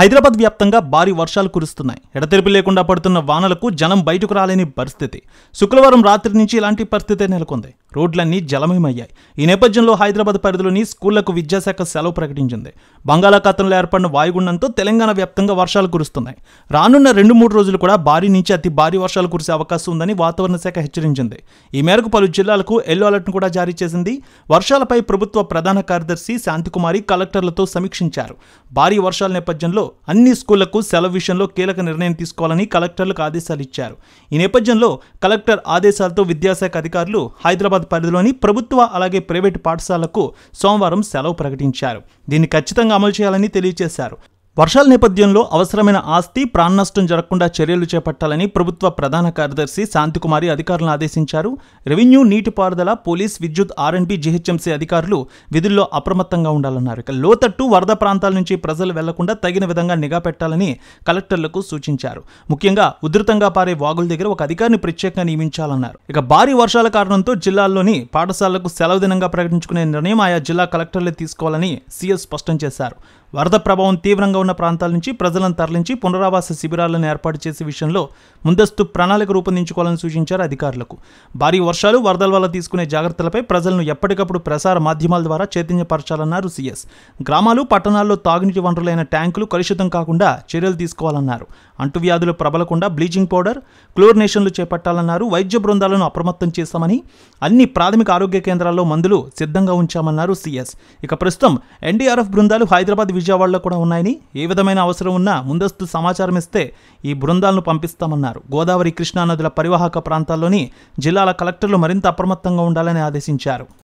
హైదరాబాద్ వ్యాప్తంగా భారీ వర్షాలు కురుస్తున్నాయి ఎడతెరిపి లేకుండా పడుతున్న వానలకు జనం బయటకు రాలేని పరిస్థితి శుక్రవారం రాత్రి నుంచి ఇలాంటి పరిస్థితే నెలకొంది రోడ్లన్నీ జలమయమయ్యాయి ఈ నేపథ్యంలో హైదరాబాద్ పరిధిలోని స్కూళ్లకు విద్యాశాఖ సెలవు ప్రకటించింది బంగాళాఖాతంలో ఏర్పడిన వాయుగుండంతో తెలంగాణ వ్యాప్తంగా వర్షాలు కురుస్తున్నాయి రానున్న రెండు మూడు రోజులు కూడా భారీ నుంచి అతి భారీ వర్షాలు కురిసే అవకాశం ఉందని వాతావరణ శాఖ హెచ్చరించింది ఈ మేరకు పలు జిల్లాలకు ఎల్లో అలర్ట్ను కూడా జారీ చేసింది వర్షాలపై ప్రభుత్వ ప్రధాన కార్యదర్శి శాంతికుమారి కలెక్టర్లతో సమీక్షించారు భారీ వర్షాల నేపథ్యంలో అన్ని స్కూళ్లకు సెలవు విషయంలో కీలక నిర్ణయం తీసుకోవాలని కలెక్టర్లకు ఆదేశాలు ఇచ్చారు ఈ నేపథ్యంలో కలెక్టర్ ఆదేశాలతో విద్యాశాఖ అధికారులు హైదరాబాద్ హైదరాబాద్ పరిధిలోని ప్రభుత్వ అలాగే ప్రైవేటు పాఠశాలకు సోమవారం సెలవు ప్రకటించారు దీన్ని ఖచ్చితంగా అమలు చేయాలని తెలియజేశారు వర్షాల నేపథ్యంలో అవసరమైన ఆస్తి ప్రాణనష్టం జరగకుండా చర్యలు చేపట్టాలని ప్రభుత్వ ప్రధాన కార్యదర్శి శాంతికుమారి అధికారులను ఆదేశించారు రెవెన్యూ నీటిపారుదల పోలీస్ విద్యుత్ ఆర్ఎండ్బి జీహెచ్ఎంసీ అధికారులు విధుల్లో అప్రమత్తంగా ఉండాలన్నారు ఇక లోతట్టు వరద ప్రాంతాల నుంచి ప్రజలు వెళ్లకుండా తగిన విధంగా నిఘా పెట్టాలని కలెక్టర్లకు సూచించారు ముఖ్యంగా ఉధృతంగా పారే వాగుల దగ్గర ఒక అధికారిని ప్రత్యేకంగా నియమించాలన్నారు ఇక భారీ వర్షాల కారణంతో జిల్లాల్లోని పాఠశాలకు సెలవు దినంగా ప్రకటించుకునే నిర్ణయం ఆయా జిల్లా కలెక్టర్లే తీసుకోవాలని సీఎస్ స్పష్టం చేశారు వరద ప్రభావం తీవ్రంగా ఉన్న ప్రాంతాల నుంచి ప్రజలను తరలించి పునరావాస శిబిరాలను ఏర్పాటు చేసే విషయంలో ముందస్తు ప్రణాళిక రూపొందించుకోవాలని సూచించారు అధికారులకు భారీ వర్షాలు వరదల వల్ల తీసుకునే జాగ్రత్తలపై ప్రజలను ఎప్పటికప్పుడు ప్రసార మాధ్యమాల ద్వారా చైతన్యపరచాలన్నారు సీఎస్ గ్రామాలు పట్టణాల్లో తాగునీటి వనరులైన ట్యాంకులు కలుషితం కాకుండా చర్యలు తీసుకోవాలన్నారు అంటువ్యాధులు ప్రబలకుండా బ్లీచింగ్ పౌడర్ క్లోరినేషన్లు చేపట్టాలన్నారు వైద్య బృందాలను అప్రమత్తం చేస్తామని అన్ని ప్రాథమిక ఆరోగ్య కేంద్రాల్లో మందులు సిద్ధంగా ఉంచామన్నారు సీఎస్ ఇక ప్రస్తుతం ఎన్డీఆర్ఎఫ్ బృందాలు హైదరాబాద్ విజయవాడలో కూడా ఉన్నాయని ఏ విధమైన అవసరం ఉన్నా ముందస్తు సమాచారం ఇస్తే ఈ బృందాలను పంపిస్తామన్నారు గోదావరి కృష్ణానదుల పరివాహక ప్రాంతాల్లోని జిల్లాల కలెక్టర్లు మరింత అప్రమత్తంగా ఉండాలని ఆదేశించారు